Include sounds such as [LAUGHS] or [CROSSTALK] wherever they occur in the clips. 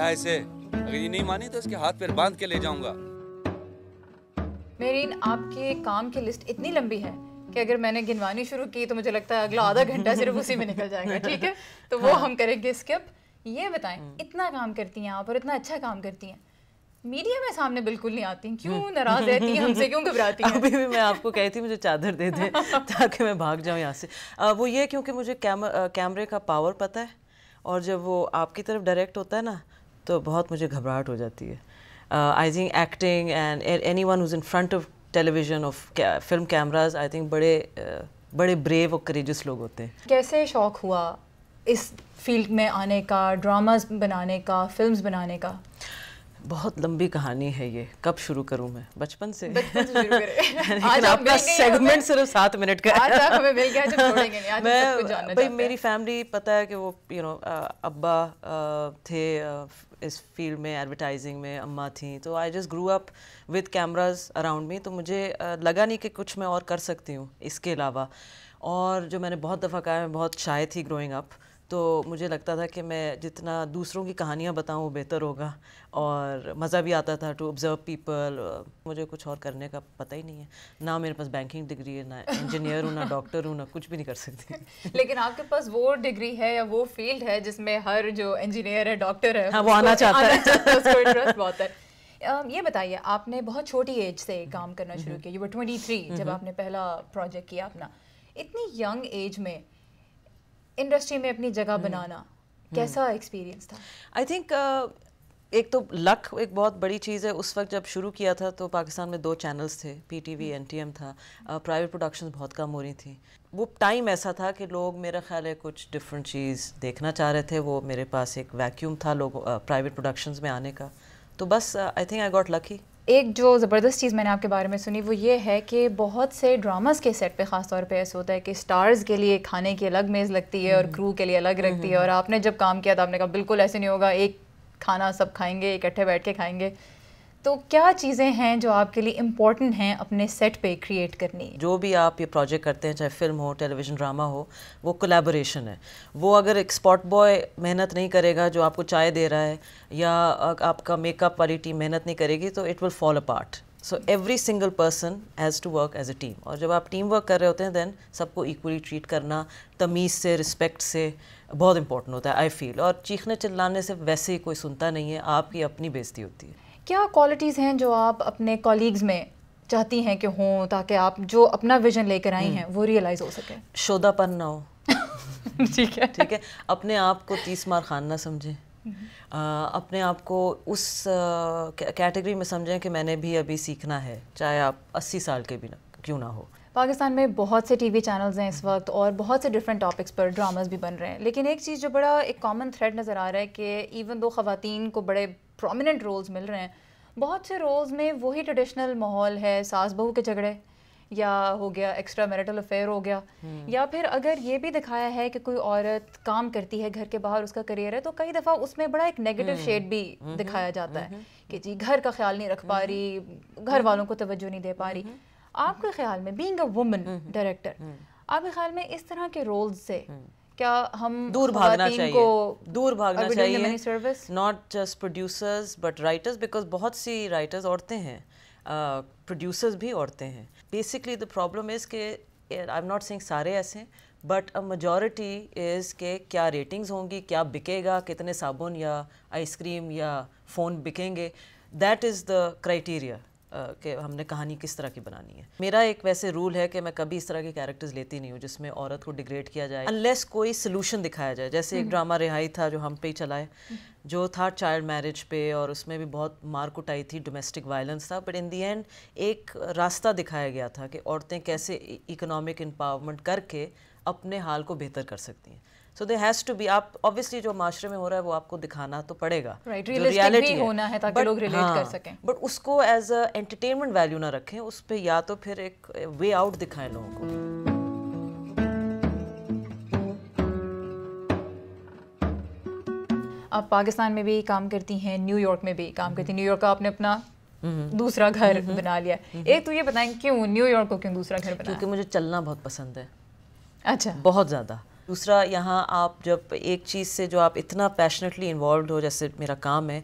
समझाए इसे अगर ये नहीं मानी तो इसके हाथ पैर बांध के ले जाऊंगा मेरीन आपके काम की लिस्ट इतनी लंबी है कि अगर मैंने गिनवानी शुरू की तो मुझे लगता है अगला आधा घंटा सिर्फ उसी में निकल जाएगा ठीक है तो वो हाँ। हम करेंगे स्किप ये बताएं हाँ। इतना काम करती हैं आप और इतना अच्छा काम करती हैं मीडिया में सामने बिल्कुल नहीं आती क्यों हाँ। नाराज रहती हैं हमसे क्यों घबराती हैं अभी भी मैं आपको कह रही थी मुझे चादर दे दें [LAUGHS] ताकि मैं भाग जाऊँ यहाँ से आ, वो ये क्योंकि मुझे कैमरे का पावर पता है और जब वो आपकी तरफ डायरेक्ट होता है ना तो बहुत मुझे घबराहट हो जाती है I think acting and anyone who's in front of television of film cameras I think बड़े uh, बड़े ब्रेव और करेजस लोग होते हैं कैसे शौक हुआ इस फील्ड में आने का ड्रामाज बनाने का फिल्म्स बनाने का बहुत लंबी कहानी है ये कब शुरू करूं मैं बचपन से बचपन से [LAUGHS] आपका सेगमेंट सिर्फ सात मिनट का आज आप हमें मिल गया जब छोड़ेंगे मैं भाई मेरी फैमिली पता है कि वो यू नो अब्बा थे इस फील्ड में एडवर्टाइजिंग में अम्मा थी तो I just grew up with cameras around me तो मुझे लगा नहीं कि कुछ मैं और कर सकती हूँ इसके अलावा और जो मैंने बहुत दफ़ा कहा मैं बहुत शायद थी ग्रोइंग अप तो मुझे लगता था कि मैं जितना दूसरों की कहानियाँ बताऊँ वो बेहतर होगा और मज़ा भी आता था टू ऑब्ज़र्व पीपल मुझे कुछ और करने का पता ही नहीं है ना मेरे पास बैंकिंग डिग्री है ना इंजीनियर हूँ ना डॉक्टर हूँ ना कुछ भी नहीं कर सकती [LAUGHS] लेकिन आपके पास वो डिग्री है या वो फील्ड है जिसमें हर जो इंजीनियर है डॉक्टर है हाँ, वो आना चाहता है, है ये बताइए आपने बहुत छोटी एज से काम करना हम्म, शुरू हम्म। किया यू वर 23 जब हम्म। आपने पहला प्रोजेक्ट किया अपना इतनी यंग एज में इंडस्ट्री में अपनी जगह हम्म। बनाना हम्म। कैसा एक्सपीरियंस था आई थिंक uh, एक तो लक एक बहुत बड़ी चीज़ है उस वक्त जब शुरू किया था तो पाकिस्तान में दो चैनल्स थे P T V N T M था प्राइवेट uh, प्रोडक्शन बहुत कम हो रही थी वो टाइम ऐसा था कि लोग मेरा ख्याल है कुछ डिफरेंट चीज़ देखना चाह रहे थे वो मेरे पास एक वैक्यूम था लोग प्राइवेट प्रोडक्शंस में आने का तो बस I think I got lucky एक जो ज़बरदस्त चीज़ मैंने आपके बारे में सुनी वो ये है कि बहुत से ड्रामास के सेट पे ख़ास तौर पे ऐसा होता है कि स्टार्स के लिए खाने की अलग मेज़ लगती है और हम्म। क्रू के लिए अलग हम्म, रखती हम्म, है और आपने जब काम किया तो आपने कहा बिल्कुल ऐसे नहीं होगा एक खाना सब खाएंगे इकट्ठे बैठ के खाएंगे तो क्या चीज़ें हैं जो आपके लिए इम्पॉर्टेंट हैं अपने सेट पे क्रिएट करनी जो भी आप ये प्रोजेक्ट करते हैं चाहे फिल्म हो टेलीविज़न ड्रामा हो वो कोलेबोरेशन है वो अगर एक स्पॉट बॉय मेहनत नहीं करेगा जो आपको चाय दे रहा है या आपका मेकअप वाली टीम मेहनत नहीं करेगी तो it will fall part so every single person has to work as a team और जब आप टीम वर्क कर रहे होते हैं दैन सबको इक्वली ट्रीट करना तमीज़ से रिस्पेक्ट से बहुत इंपॉर्टेंट होता है आई फील और चीखने चिल्लाने से वैसे ही कोई सुनता नहीं है आपकी अपनी बेजती होती है क्या क्वालिटीज़ हैं जो आप अपने कॉलीग्स में चाहती हैं कि हों ताकि आप जो अपना विजन लेकर आई हैं हम्म। वो रियलाइज़ हो सके शोधापन ना हो [LAUGHS] ठीक है ठीक है अपने आप को तीस मार खान ना समझें हम्म। अपने आप को उस कैटेगरी में समझें कि मैंने भी अभी सीखना है चाहे आप अस्सी साल के भी ना क्यों ना हो पाकिस्तान में बहुत से टीवी चैनल्स हैं इस हम्म। वक्त और बहुत से डिफरेंट टॉपिक्स पर ड्रामास भी बन रहे हैं लेकिन एक चीज़ जो बड़ा एक कॉमन थ्रेड नज़र आ रहा है कि इवन दो ख़वातीन को बड़े प्रोमिनेंट रोल्स मिल रहे हैं बहुत से रोल्स में वही ट्रेडिशनल माहौल है सास बहू के झगड़े या हो गया एक्स्ट्रा मैरिटल अफेयर हो गया हम्म। या फिर अगर ये भी दिखाया है कि कोई औरत काम करती है घर के बाहर उसका करियर है तो कई दफ़ा उसमें बड़ा एक नेगेटिव शेड हम्म। भी हम्म। दिखाया जाता है कि जी घर का ख्याल नहीं रख पा रही घर वालों को तवज्जो नहीं दे पा रही आपके ख्याल में बींग अ वुमन डायरेक्टर आपके ख्याल में इस तरह के रोल्स से क्या हम दूर भागना चाहिए दूर भागना चाहिए not just producers but writers because बहुत सी राइटर्स औरतें हैं प्रोड्यूसर्स uh, भी औरतें हैं बेसिकली द प्रॉब्लम इज़ के आई एम नॉट सेइंग सारे ऐसे हैं बट अ मजॉरिटी इज़ के क्या रेटिंग्स होंगी क्या बिकेगा कितने साबुन या आइसक्रीम या फ़ोन बिकेंगे दैट इज़ द क्राइटेरिया कि हमने कहानी किस तरह की बनानी है मेरा एक वैसे रूल है कि मैं कभी इस तरह के कैरेक्टर्स लेती नहीं हूँ जिसमें औरत को डिग्रेड किया जाए अनलेस कोई सोल्यूशन दिखाया जाए जैसे एक ड्रामा हम्म। रिहाई था जो हम पे ही चलाए हम्म। जो था चाइल्ड मैरिज पे और उसमें भी बहुत मार कुटाई थी डोमेस्टिक वायलेंस था बट इन दी एंड एक रास्ता दिखाया गया था कि औरतें कैसे इकोनॉमिक e-, एम्पावरमेंट करके अपने हाल को बेहतर कर सकती हैं so they has to be आप ऑब्वियसली जो माशरे में हो रहा है वो आपको दिखाना तो पड़ेगा रियलिटी right, होना है ताकि but, लोग रिलेट हाँ, कर सकें बट उसको एज अ एंटरटेनमेंट वैल्यू ना रखें उस पर या तो फिर एक वे आउट दिखाएं लोगों को आप पाकिस्तान में भी काम करती हैं न्यूयॉर्क में भी काम करती हैं न्यूयॉर्क का आपने अपना हम्म। दूसरा घर हम्म। बना लिया हम्म। एक तो ये बताएं क्यों न्यूयॉर्क को क्यों दूसरा घर बना क्योंकि मुझे चलना बहुत पसंद है अच्छा बहुत ज़्यादा दूसरा यहाँ आप जब एक चीज़ से जो आप इतना पैशनेटली इन्वॉल्व हो जैसे मेरा काम है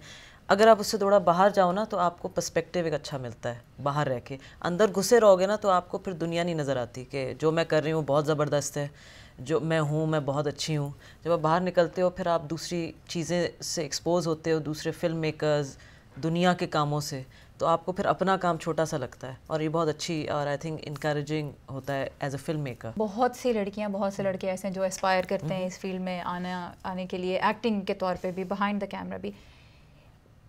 अगर आप उससे थोड़ा बाहर जाओ ना तो आपको पर्सपेक्टिव एक अच्छा मिलता है बाहर रह के अंदर घुसे रहोगे ना तो आपको फिर दुनिया नहीं नज़र आती कि जो मैं कर रही हूँ बहुत ज़बरदस्त है जो मैं हूँ मैं बहुत अच्छी हूँ जब आप बाहर निकलते हो फिर आप दूसरी चीज़ें से एक्सपोज होते हो दूसरे फिल्म मेकर्स दुनिया के कामों से तो आपको फिर अपना काम छोटा सा लगता है और ये बहुत अच्छी और आई थिंक इंकरेजिंग होता है एज अ फिल्म मेकर बहुत सी लड़कियां बहुत से लड़के ऐसे हैं जो एस्पायर करते हैं हम्म। इस फील्ड में आना आने के लिए एक्टिंग के तौर पे भी बिहाइंड द कैमरा भी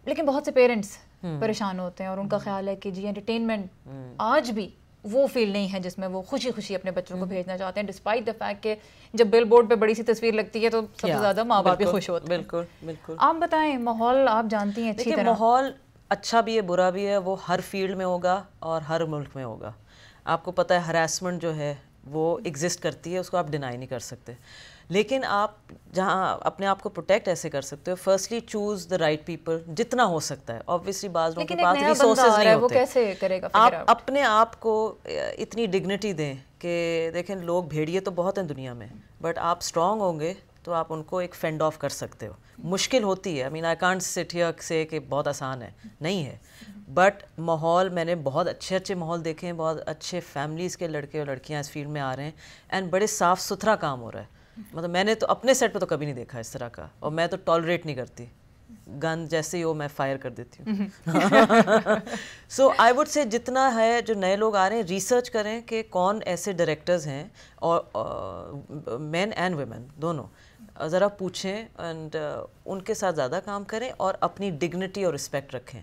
लेकिन बहुत से पेरेंट्स हम्म। परेशान होते हैं और उनका हम्म। ख्याल है कि जी एंटरटेनमेंट आज भी वो फील्ड नहीं है जिसमें वो खुशी खुशी अपने बच्चों को भेजना चाहते हैं डिस्पाइट द फैक्ट कि जब बिल बोर्ड पर बड़ी सी तस्वीर लगती है तो सबसे ज़्यादा माँ बाप भी खुश होते हैं बिल्कुल बिल्कुल आप बताएं माहौल आप जानती हैं अच्छी तरह माहौल अच्छा भी है बुरा भी है वो हर फील्ड में होगा और हर मुल्क में होगा आपको पता है हरासमेंट जो है वो एग्जिस्ट करती है उसको आप डिनाई नहीं कर सकते लेकिन आप जहाँ अपने आप को प्रोटेक्ट ऐसे कर सकते हो firstly choose the right people जितना हो सकता है ऑब्वियसली बाज लोगों के पास रिसोर्सेज नहीं होते वो कैसे करेगा आप out. अपने आप को इतनी डिग्निटी दें कि देखें लोग भेड़िए तो बहुत हैं दुनिया में बट आप स्ट्रांग होंगे तो आप उनको एक फेंड ऑफ कर सकते हो मुश्किल होती है I mean I can't sit here say कि बहुत आसान है नहीं है बट माहौल मैंने बहुत अच्छे अच्छे माहौल देखे हैं बहुत अच्छे फैमिलीज़ के लड़के और लड़कियाँ इस फील्ड में आ रहे हैं एंड बड़े साफ़ सुथरा काम हो रहा है मतलब मैंने तो अपने सेट पर तो कभी नहीं देखा इस तरह का और मैं तो टॉलरेट नहीं करती गन जैसे ही हो मैं फायर कर देती हूँ सो आई वुड से जितना है जो नए लोग आ रहे हैं रिसर्च करें कि कौन ऐसे डायरेक्टर्स हैं और मैन एंड वेमेन दोनों જરા પૂછે અને ઉનકે સાથ જ્યાદા કામ કરે ઓર અપની ડિગ્નિટી ઓર રિસ્પેક્ટ રખે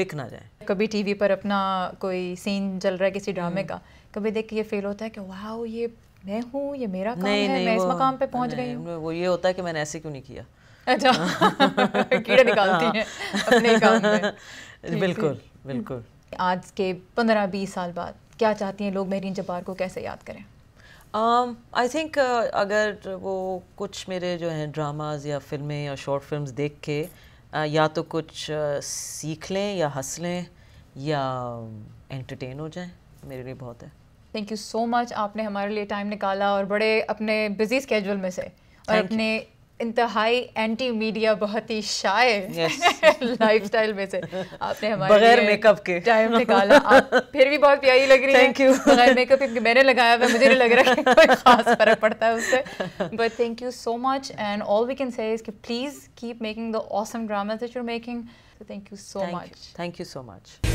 બિક ના જાય કભી ટીવી પર અપના કોઈ સીન જલ રહા કે કિસ ડ્રામે કા કભી દેખ યે ફેલ હોતા હૈ કે વાઉ યે મેં હું યે મેરા કામ હૈ મેં ઇસ મકામ પે પહોંચ ગઈ હું વો યે હોતા હૈ કે મેં એસે ક્યુ નહીં કિયા અચ્છા કીડા નિકાલતી હૈ અપને કામ મે બિલકુલ બિલકુલ આજ કે 15 20 સાલ બાદ ક્યા ચાહતી હૈ લોગ મહેરિન જબાર કો કૈસે યાદ કરે आई um, थिंक uh, अगर वो कुछ मेरे जो हैं ड्रामाज या फिल्में या शॉर्ट फिल्म देख के uh, या तो कुछ uh, सीख लें या हंस लें या एंटरटेन um, हो जाएं मेरे लिए बहुत है थैंक यू सो मच आपने हमारे लिए टाइम निकाला और बड़े अपने बिजी स्केजल में से और Thank अपने you. इंतहाई एंटी मीडिया बहुत ही शाय लाइफ स्टाइल में से आपने हमारे बगैर मेकअप के टाइम निकाला आप फिर भी बहुत प्यारी लग रही है थैंक यू बगैर मेकअप मैंने लगाया हुआ मुझे नहीं लग रहा है कोई खास फर्क पड़ता है उससे but thank you so much and all we can say is कि please keep making the awesome drama that you are making thank you so much thank you so much